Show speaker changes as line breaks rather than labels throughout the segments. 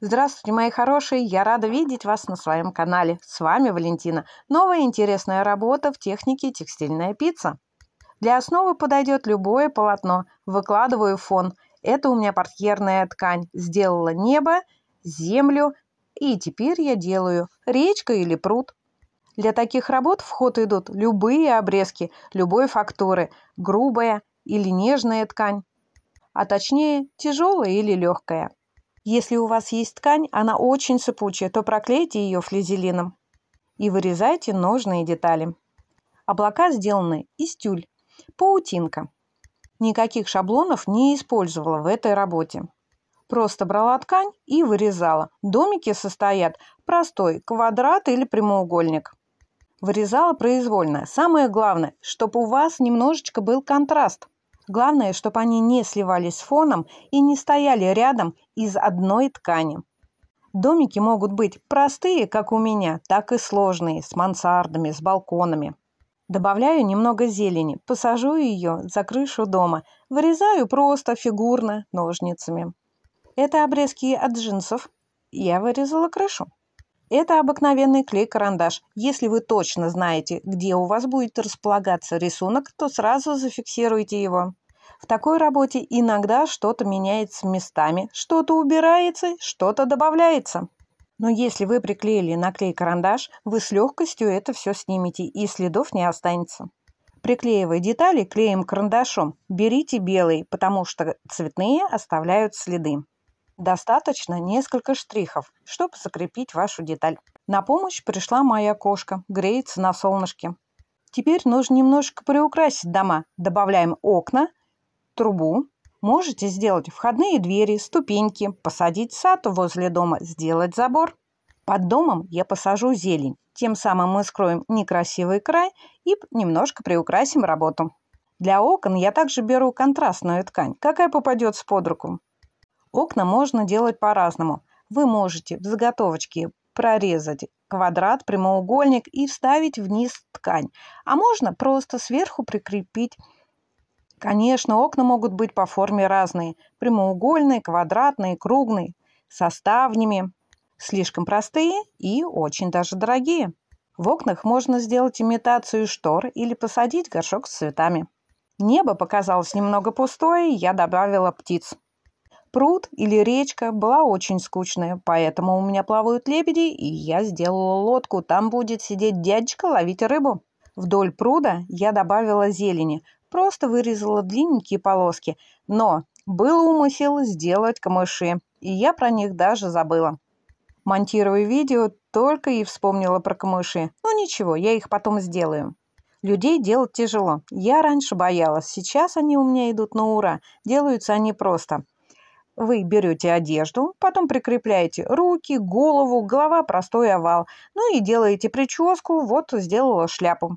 Здравствуйте, мои хорошие! Я рада видеть вас на своем канале. С вами Валентина. Новая интересная работа в технике «Текстильная пицца». Для основы подойдет любое полотно. Выкладываю фон. Это у меня портьерная ткань. Сделала небо, землю и теперь я делаю речка или пруд. Для таких работ в ход идут любые обрезки, любой фактуры, грубая или нежная ткань, а точнее тяжелая или легкая. Если у вас есть ткань, она очень сыпучая, то проклейте ее флизелином и вырезайте нужные детали. Облака сделаны из тюль, паутинка. Никаких шаблонов не использовала в этой работе. Просто брала ткань и вырезала. Домики состоят простой, квадрат или прямоугольник. Вырезала произвольно. Самое главное, чтобы у вас немножечко был контраст – Главное, чтобы они не сливались с фоном и не стояли рядом из одной ткани. Домики могут быть простые, как у меня, так и сложные, с мансардами, с балконами. Добавляю немного зелени, посажу ее за крышу дома, вырезаю просто фигурно ножницами. Это обрезки от джинсов. Я вырезала крышу. Это обыкновенный клей-карандаш. Если вы точно знаете, где у вас будет располагаться рисунок, то сразу зафиксируйте его. В такой работе иногда что-то меняется местами, что-то убирается, что-то добавляется. Но если вы приклеили на клей карандаш, вы с легкостью это все снимете и следов не останется. Приклеивая детали клеем карандашом, берите белый, потому что цветные оставляют следы. Достаточно несколько штрихов, чтобы закрепить вашу деталь. На помощь пришла моя кошка, греется на солнышке. Теперь нужно немножко приукрасить дома. Добавляем окна, трубу. Можете сделать входные двери, ступеньки, посадить сату возле дома, сделать забор. Под домом я посажу зелень. Тем самым мы скроем некрасивый край и немножко приукрасим работу. Для окон я также беру контрастную ткань, какая попадется под руку. Окна можно делать по-разному. Вы можете в заготовочке прорезать квадрат, прямоугольник и вставить вниз ткань. А можно просто сверху прикрепить Конечно, окна могут быть по форме разные. Прямоугольные, квадратные, круглые, со ставнями. Слишком простые и очень даже дорогие. В окнах можно сделать имитацию штор или посадить горшок с цветами. Небо показалось немного пустое, я добавила птиц. Пруд или речка была очень скучная, поэтому у меня плавают лебеди, и я сделала лодку. Там будет сидеть дядечка ловить рыбу. Вдоль пруда я добавила зелени, просто вырезала длинненькие полоски. Но был умысел сделать камыши, и я про них даже забыла. Монтируя видео, только и вспомнила про камыши. Ну ничего, я их потом сделаю. Людей делать тяжело. Я раньше боялась, сейчас они у меня идут на ура. Делаются они просто. Вы берете одежду, потом прикрепляете руки, голову, голова простой овал. Ну и делаете прическу, вот сделала шляпу.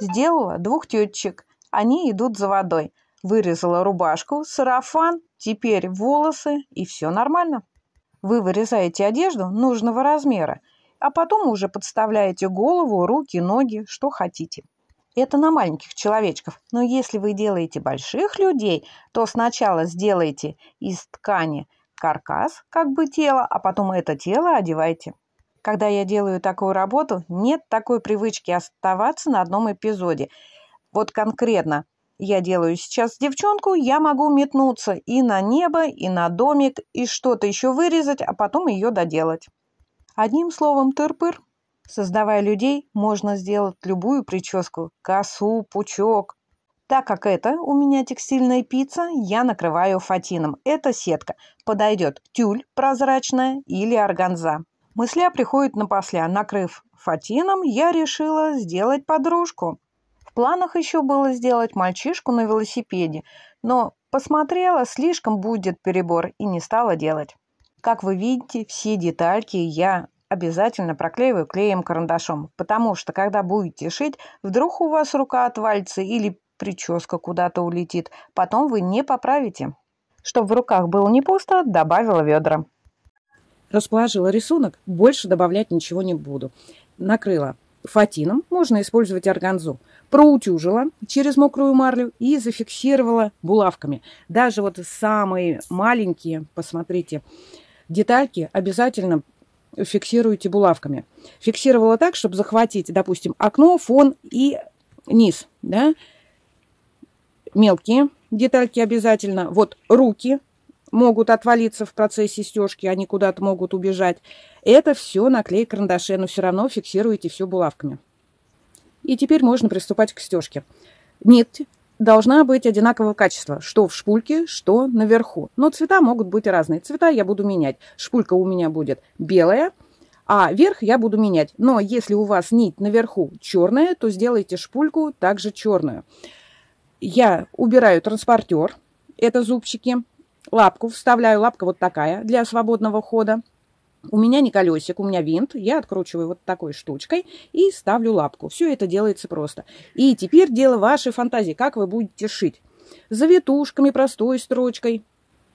Сделала двух тетчек, они идут за водой. Вырезала рубашку, сарафан, теперь волосы и все нормально. Вы вырезаете одежду нужного размера, а потом уже подставляете голову, руки, ноги, что хотите. Это на маленьких человечков. Но если вы делаете больших людей, то сначала сделайте из ткани каркас, как бы тело, а потом это тело одевайте. Когда я делаю такую работу, нет такой привычки оставаться на одном эпизоде. Вот конкретно я делаю сейчас девчонку, я могу метнуться и на небо, и на домик, и что-то еще вырезать, а потом ее доделать. Одним словом, тыр-пыр. Создавая людей, можно сделать любую прическу – косу, пучок. Так как это у меня текстильная пицца, я накрываю фатином. Это сетка. Подойдет тюль прозрачная или органза. Мысля приходит напосля. Накрыв фатином, я решила сделать подружку. В планах еще было сделать мальчишку на велосипеде, но посмотрела, слишком будет перебор и не стала делать. Как вы видите, все детальки я обязательно проклеиваю клеем-карандашом, потому что, когда будете шить, вдруг у вас рука отвалится или прическа куда-то улетит, потом вы не поправите. Чтобы в руках было не пусто, добавила ведра. Расположила рисунок, больше добавлять ничего не буду. Накрыла фатином, можно использовать органзу. Проутюжила через мокрую марлю и зафиксировала булавками. Даже вот самые маленькие, посмотрите, детальки обязательно фиксируете булавками. Фиксировала так, чтобы захватить, допустим, окно, фон и низ, да, мелкие детальки обязательно. Вот руки могут отвалиться в процессе стежки, они куда-то могут убежать. Это все на клей карандаше, но все равно фиксируете все булавками. И теперь можно приступать к стежке. Нить должна быть одинакового качества, что в шпульке, что наверху. Но цвета могут быть разные. Цвета я буду менять. Шпулька у меня будет белая, а верх я буду менять. Но если у вас нить наверху черная, то сделайте шпульку также черную. Я убираю транспортер, это зубчики, лапку вставляю, лапка вот такая для свободного хода. У меня не колесик, у меня винт. Я откручиваю вот такой штучкой и ставлю лапку. Все это делается просто. И теперь дело вашей фантазии, как вы будете шить. Завитушками, простой строчкой.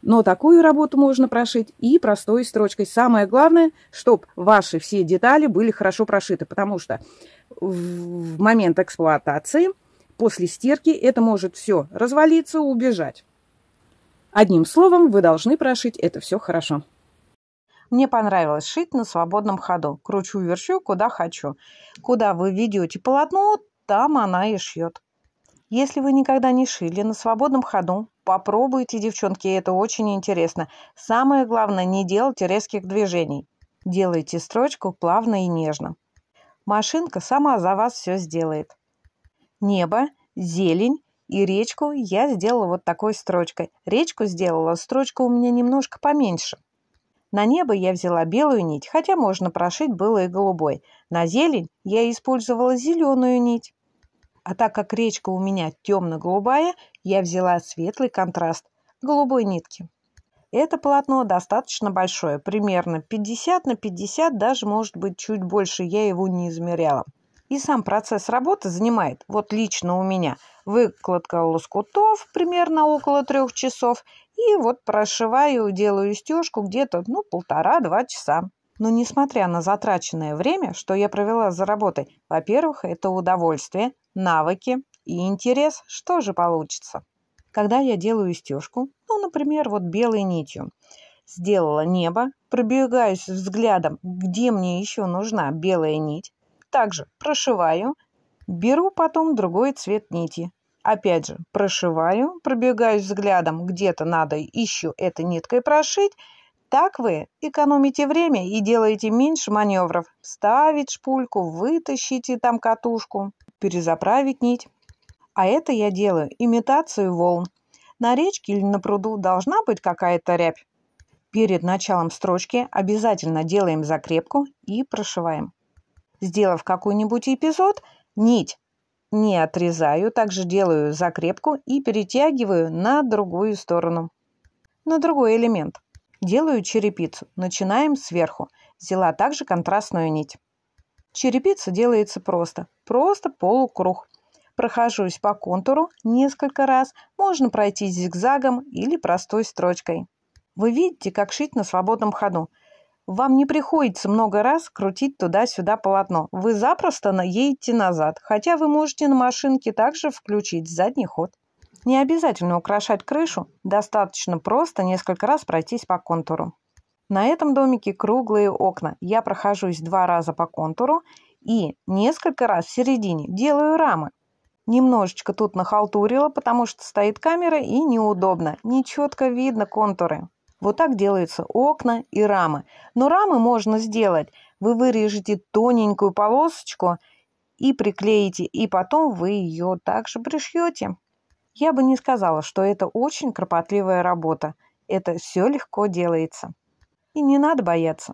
Но такую работу можно прошить и простой строчкой. Самое главное, чтобы ваши все детали были хорошо прошиты, потому что в момент эксплуатации, после стирки, это может все развалиться, убежать. Одним словом, вы должны прошить это все хорошо. Мне понравилось шить на свободном ходу. Кручу-верчу, куда хочу. Куда вы ведете полотно, там она и шьет. Если вы никогда не шили на свободном ходу, попробуйте, девчонки, это очень интересно. Самое главное, не делайте резких движений. Делайте строчку плавно и нежно. Машинка сама за вас все сделает. Небо, зелень и речку я сделала вот такой строчкой. Речку сделала, строчка у меня немножко поменьше. На небо я взяла белую нить, хотя можно прошить было и голубой. На зелень я использовала зеленую нить. А так как речка у меня темно-голубая, я взяла светлый контраст голубой нитки. Это полотно достаточно большое, примерно 50 на 50, даже может быть чуть больше, я его не измеряла. И сам процесс работы занимает, вот лично у меня, выкладка лоскутов примерно около трех часов. И вот прошиваю, делаю стежку где-то, ну, полтора-два часа. Но несмотря на затраченное время, что я провела за работой, во-первых, это удовольствие, навыки и интерес, что же получится. Когда я делаю стежку, ну, например, вот белой нитью, сделала небо, пробегаюсь взглядом, где мне еще нужна белая нить, также прошиваю, беру потом другой цвет нити. Опять же, прошиваю, пробегаюсь взглядом, где-то надо ищу этой ниткой прошить. Так вы экономите время и делаете меньше маневров. Ставить шпульку, вытащите там катушку, перезаправить нить. А это я делаю имитацию волн. На речке или на пруду должна быть какая-то рябь. Перед началом строчки обязательно делаем закрепку и прошиваем. Сделав какой-нибудь эпизод, нить не отрезаю, также делаю закрепку и перетягиваю на другую сторону, на другой элемент. Делаю черепицу. Начинаем сверху. Взяла также контрастную нить. Черепица делается просто. Просто полукруг. Прохожусь по контуру несколько раз. Можно пройти зигзагом или простой строчкой. Вы видите, как шить на свободном ходу. Вам не приходится много раз крутить туда-сюда полотно. Вы запросто едете назад, хотя вы можете на машинке также включить задний ход. Не обязательно украшать крышу, достаточно просто несколько раз пройтись по контуру. На этом домике круглые окна. Я прохожусь два раза по контуру и несколько раз в середине делаю рамы. Немножечко тут нахалтурила, потому что стоит камера и неудобно. Не четко видно контуры. Вот так делаются окна и рамы. Но рамы можно сделать. Вы вырежете тоненькую полосочку и приклеите, и потом вы ее также пришьете. Я бы не сказала, что это очень кропотливая работа. Это все легко делается. И не надо бояться.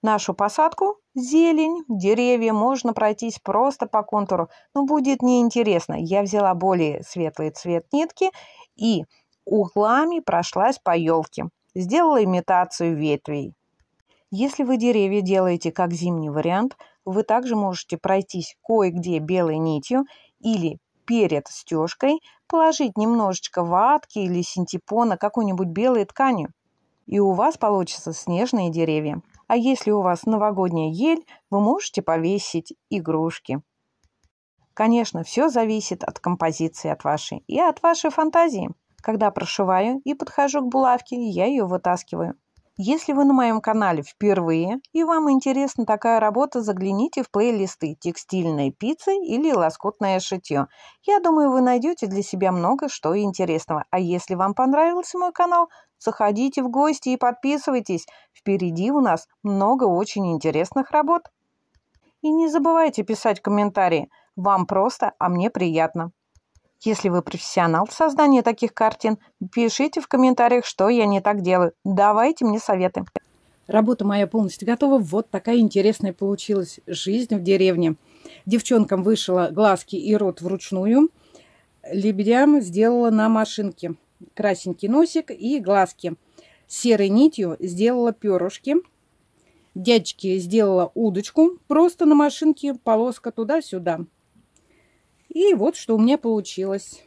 Нашу посадку, зелень, деревья можно пройтись просто по контуру, но будет неинтересно. Я взяла более светлый цвет нитки и углами прошлась по елке, сделала имитацию ветвей. Если вы деревья делаете как зимний вариант, вы также можете пройтись кое-где белой нитью или перед стежкой положить немножечко ватки или синтепона какой-нибудь белой тканью, и у вас получатся снежные деревья. А если у вас новогодняя ель, вы можете повесить игрушки. Конечно, все зависит от композиции от вашей и от вашей фантазии. Когда прошиваю и подхожу к булавке, я ее вытаскиваю. Если вы на моем канале впервые и вам интересна такая работа, загляните в плейлисты «Текстильные пиццы» или «Лоскутное шитье». Я думаю, вы найдете для себя много что интересного. А если вам понравился мой канал, заходите в гости и подписывайтесь. Впереди у нас много очень интересных работ. И не забывайте писать комментарии. Вам просто, а мне приятно. Если вы профессионал в создании таких картин, пишите в комментариях, что я не так делаю. Давайте мне советы. Работа моя полностью готова. Вот такая интересная получилась жизнь в деревне. Девчонкам вышила глазки и рот вручную. Лебедям сделала на машинке красенький носик и глазки. Серой нитью сделала перышки. Дядечке сделала удочку. Просто на машинке полоска туда-сюда. И вот что у меня получилось.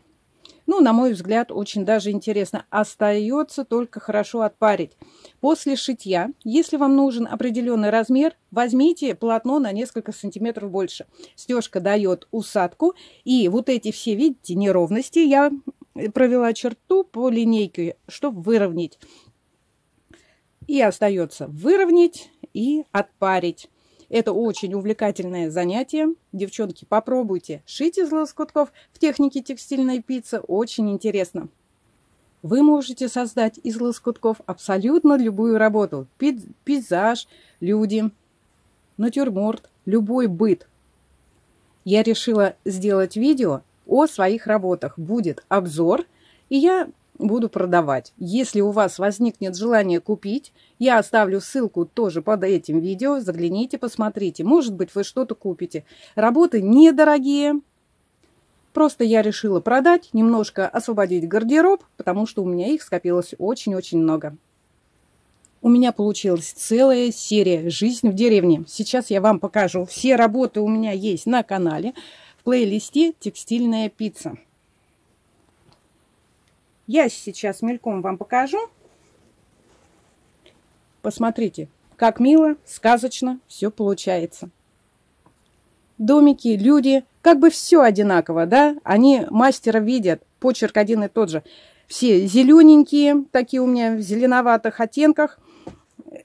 Ну, на мой взгляд, очень даже интересно. Остается только хорошо отпарить. После шитья, если вам нужен определенный размер, возьмите полотно на несколько сантиметров больше. Стежка дает усадку. И вот эти все, видите, неровности я провела черту по линейке, чтобы выровнять. И остается выровнять и отпарить. Это очень увлекательное занятие. Девчонки, попробуйте шить из лоскутков в технике текстильной пиццы. Очень интересно. Вы можете создать из лоскутков абсолютно любую работу. Пейзаж, люди, натюрморт, любой быт. Я решила сделать видео о своих работах. Будет обзор. И я буду продавать. Если у вас возникнет желание купить, я оставлю ссылку тоже под этим видео. Загляните, посмотрите. Может быть, вы что-то купите. Работы недорогие. Просто я решила продать, немножко освободить гардероб, потому что у меня их скопилось очень-очень много. У меня получилась целая серия «Жизнь в деревне». Сейчас я вам покажу. Все работы у меня есть на канале в плейлисте «Текстильная пицца». Я сейчас мельком вам покажу. Посмотрите, как мило, сказочно все получается. Домики, люди, как бы все одинаково, да? Они мастера видят, почерк один и тот же. Все зелененькие, такие у меня в зеленоватых оттенках.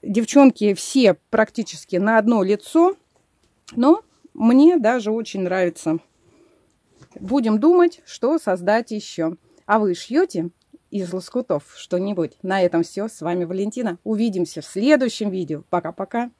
Девчонки все практически на одно лицо. Но мне даже очень нравится. Будем думать, что создать еще. А вы шьете из лоскутов что-нибудь? На этом все. С вами Валентина. Увидимся в следующем видео. Пока-пока.